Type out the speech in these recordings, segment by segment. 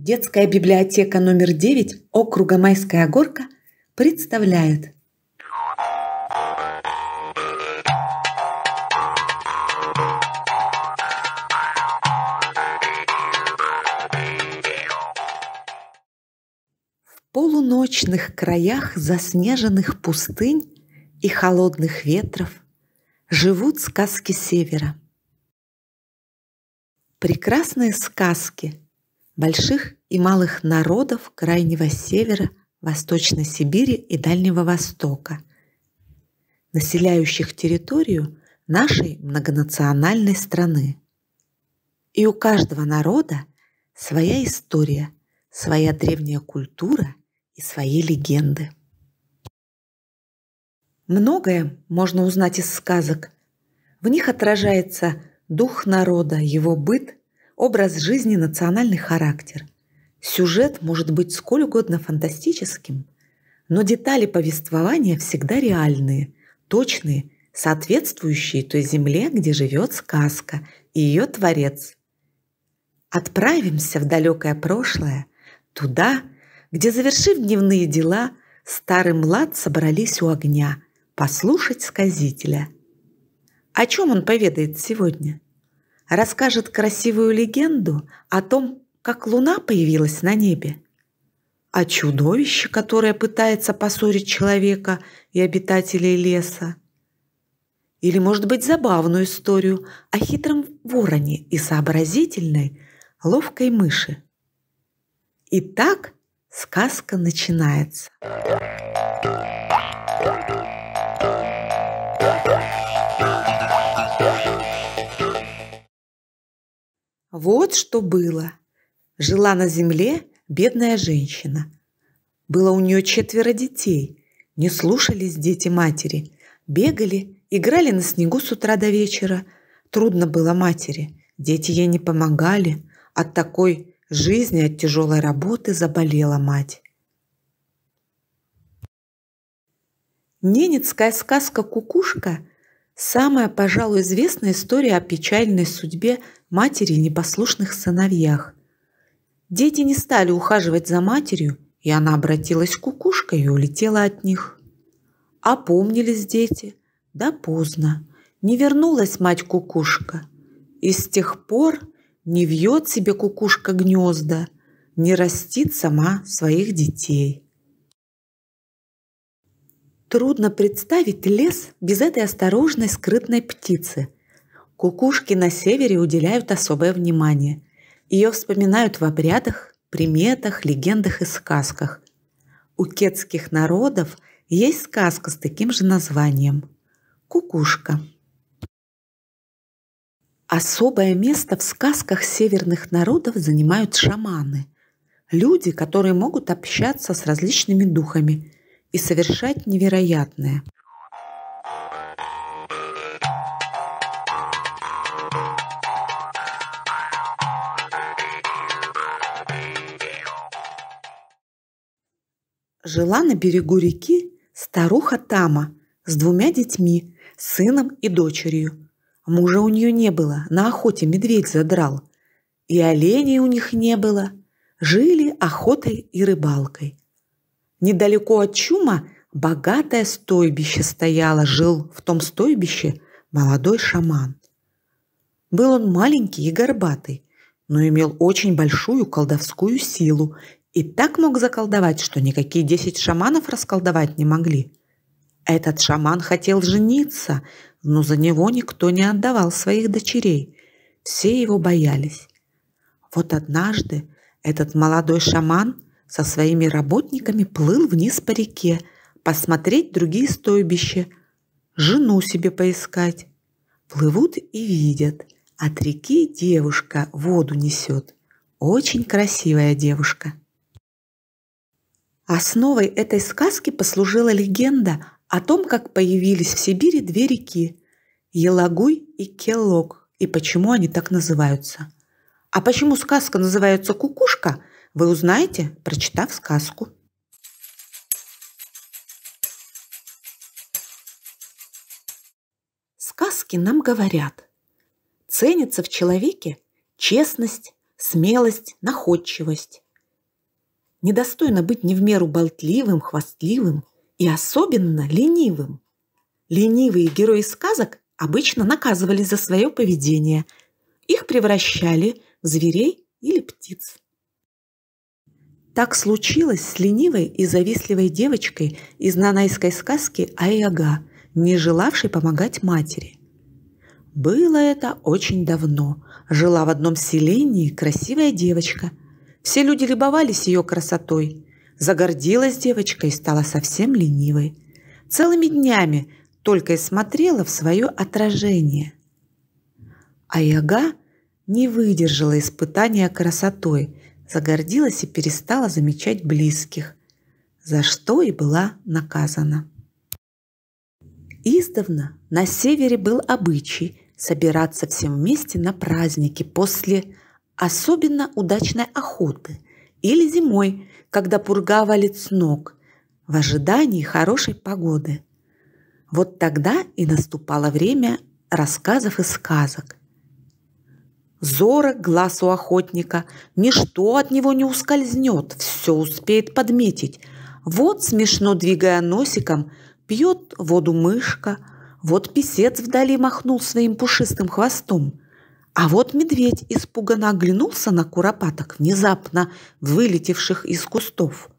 Детская библиотека номер 9 округа Майская горка представляет В полуночных краях заснеженных пустынь и холодных ветров живут сказки севера. Прекрасные сказки – больших и малых народов Крайнего Севера, Восточной Сибири и Дальнего Востока, населяющих территорию нашей многонациональной страны. И у каждого народа своя история, своя древняя культура и свои легенды. Многое можно узнать из сказок. В них отражается дух народа, его быт Образ жизни – национальный характер. Сюжет может быть сколь угодно фантастическим, но детали повествования всегда реальные, точные, соответствующие той земле, где живет сказка и ее творец. Отправимся в далекое прошлое, туда, где, завершив дневные дела, старый млад собрались у огня послушать сказителя. О чем он поведает сегодня? – расскажет красивую легенду о том, как луна появилась на небе, о чудовище, которое пытается поссорить человека и обитателей леса, или, может быть, забавную историю о хитром вороне и сообразительной, ловкой мыши. Итак, сказка начинается. Вот что было. Жила на земле бедная женщина. Было у нее четверо детей. Не слушались дети матери. Бегали, играли на снегу с утра до вечера. Трудно было матери. Дети ей не помогали. От такой жизни, от тяжелой работы заболела мать. Ненецкая сказка «Кукушка» Самая, пожалуй, известная история о печальной судьбе матери и непослушных сыновьях. Дети не стали ухаживать за матерью, и она обратилась к кукушкой и улетела от них. Опомнились дети, да поздно. Не вернулась мать-кукушка. И с тех пор не вьет себе кукушка гнезда, не растит сама своих детей. Трудно представить лес без этой осторожной скрытной птицы. Кукушки на севере уделяют особое внимание. Ее вспоминают в обрядах, приметах, легендах и сказках. У кетских народов есть сказка с таким же названием – «Кукушка». Особое место в сказках северных народов занимают шаманы – люди, которые могут общаться с различными духами – и совершать невероятное. Жила на берегу реки старуха Тама с двумя детьми, сыном и дочерью. Мужа у нее не было, на охоте медведь задрал. И оленей у них не было. Жили охотой и рыбалкой – Недалеко от чума богатое стойбище стояло, жил в том стойбище молодой шаман. Был он маленький и горбатый, но имел очень большую колдовскую силу и так мог заколдовать, что никакие десять шаманов расколдовать не могли. Этот шаман хотел жениться, но за него никто не отдавал своих дочерей. Все его боялись. Вот однажды этот молодой шаман – со своими работниками плыл вниз по реке, посмотреть другие стойбища, жену себе поискать. Плывут и видят, от реки девушка воду несет. Очень красивая девушка. Основой этой сказки послужила легенда о том, как появились в Сибири две реки – Елагуй и Келок, и почему они так называются. А почему сказка называется «Кукушка», вы узнаете, прочитав сказку. Сказки нам говорят. Ценится в человеке честность, смелость, находчивость. Недостойно быть не в меру болтливым, хвастливым и особенно ленивым. Ленивые герои сказок обычно наказывали за свое поведение. Их превращали в зверей или птиц. Так случилось с ленивой и завистливой девочкой из нанайской сказки Айага, не желавшей помогать матери. Было это очень давно. Жила в одном селении красивая девочка. Все люди любовались ее красотой. Загордилась девочка и стала совсем ленивой. Целыми днями только и смотрела в свое отражение. Аяга не выдержала испытания красотой загордилась и перестала замечать близких, за что и была наказана. Издавна на севере был обычай собираться всем вместе на праздники после особенно удачной охоты или зимой, когда пурга валит с ног, в ожидании хорошей погоды. Вот тогда и наступало время рассказов и сказок, Зора глаз у охотника, ничто от него не ускользнет, все успеет подметить. Вот, смешно двигая носиком, пьет воду мышка, вот писец вдали махнул своим пушистым хвостом. А вот медведь испуганно оглянулся на куропаток, внезапно вылетевших из кустов.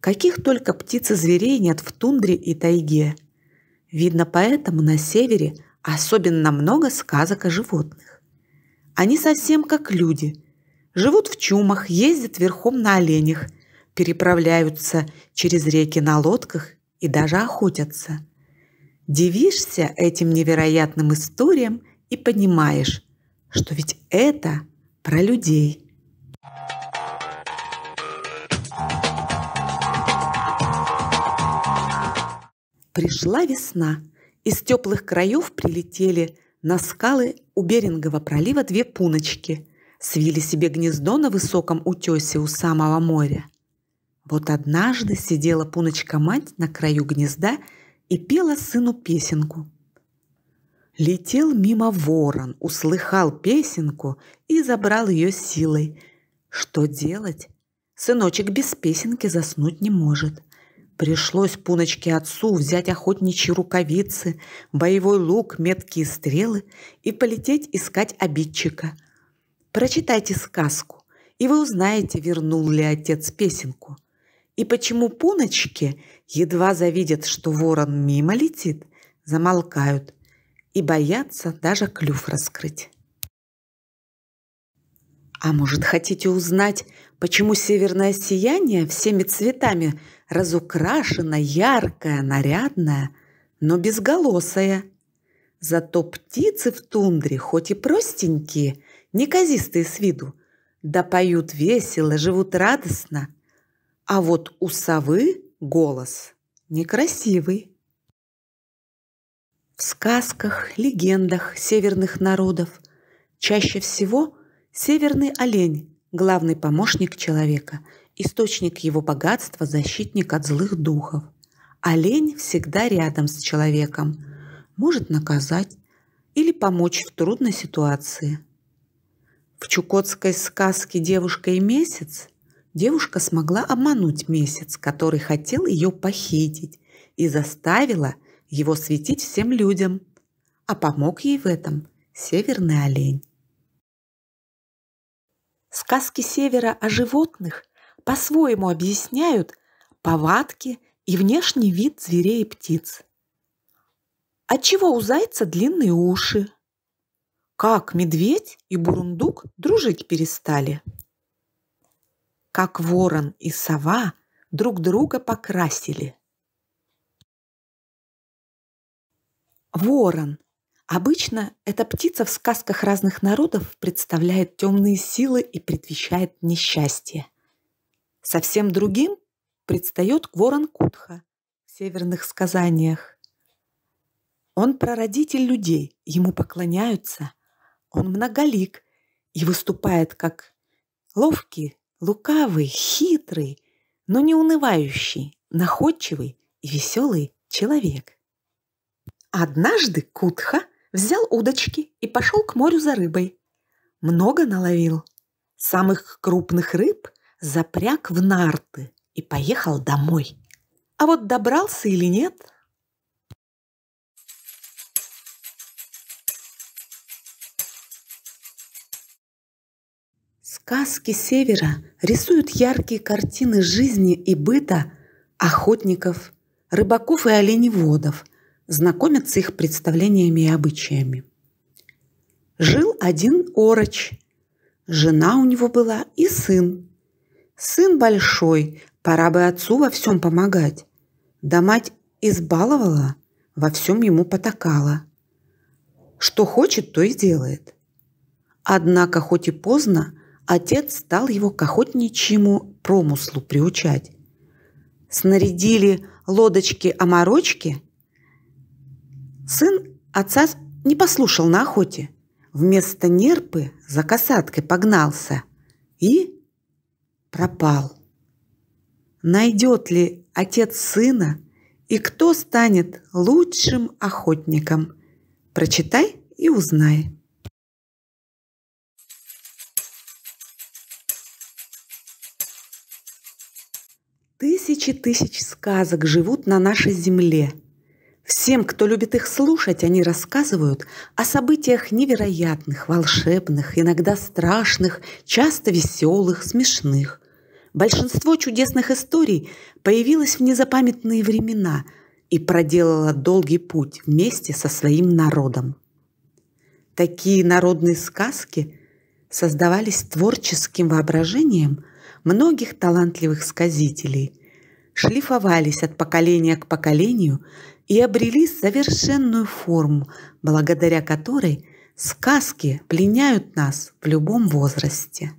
Каких только птиц и зверей нет в тундре и тайге. Видно поэтому на севере особенно много сказок о животных. Они совсем как люди. Живут в чумах, ездят верхом на оленях, переправляются через реки на лодках и даже охотятся. Дивишься этим невероятным историям и понимаешь, что ведь это про людей – Пришла весна. Из теплых краев прилетели на скалы у Берингова пролива две пуночки свили себе гнездо на высоком утесе у самого моря. Вот однажды сидела пуночка-мать на краю гнезда и пела сыну песенку. Летел мимо ворон, услыхал песенку и забрал ее силой. Что делать? Сыночек без песенки заснуть не может – Пришлось Пуночке отцу взять охотничьи рукавицы, боевой лук, меткие стрелы и полететь искать обидчика. Прочитайте сказку, и вы узнаете, вернул ли отец песенку. И почему Пуночки, едва завидят, что ворон мимо летит, замолкают и боятся даже клюв раскрыть. А может, хотите узнать, почему северное сияние всеми цветами – разукрашена, яркая, нарядная, но безголосая. Зато птицы в тундре, хоть и простенькие, неказистые с виду, да поют весело, живут радостно. А вот у совы голос некрасивый. В сказках, легендах северных народов чаще всего северный олень – главный помощник человека – источник его богатства, защитник от злых духов. олень всегда рядом с человеком, может наказать или помочь в трудной ситуации. В чукотской сказке «Девушка и месяц» девушка смогла обмануть месяц, который хотел ее похитить, и заставила его светить всем людям. А помог ей в этом северный олень. Сказки севера о животных – по-своему объясняют повадки и внешний вид зверей и птиц. Отчего у зайца длинные уши? Как медведь и бурундук дружить перестали? Как ворон и сова друг друга покрасили? Ворон. Обычно эта птица в сказках разных народов представляет темные силы и предвещает несчастье. Совсем другим предстает Кворон Кутха в северных сказаниях. Он прародитель людей, ему поклоняются. Он многолик и выступает как ловкий, лукавый, хитрый, но не унывающий, находчивый и веселый человек. Однажды Кутха взял удочки и пошел к морю за рыбой. Много наловил. Самых крупных рыб – запряг в нарты и поехал домой. А вот добрался или нет? Сказки Севера рисуют яркие картины жизни и быта охотников, рыбаков и оленеводов, знакомят с их представлениями и обычаями. Жил один ороч. Жена у него была и сын, Сын большой, пора бы отцу во всем помогать. Да мать избаловала, во всем ему потакала. Что хочет, то и делает. Однако, хоть и поздно, отец стал его к охотничьему промыслу приучать. Снарядили лодочки-оморочки. Сын отца не послушал на охоте. Вместо нерпы за касаткой погнался. И пропал. Найдет ли отец сына и кто станет лучшим охотником? Прочитай и узнай. Тысячи тысяч сказок живут на нашей земле. Всем, кто любит их слушать, они рассказывают о событиях невероятных, волшебных, иногда страшных, часто веселых, смешных. Большинство чудесных историй появилось в незапамятные времена и проделало долгий путь вместе со своим народом. Такие народные сказки создавались творческим воображением многих талантливых сказителей, шлифовались от поколения к поколению и обрели совершенную форму, благодаря которой сказки пленяют нас в любом возрасте.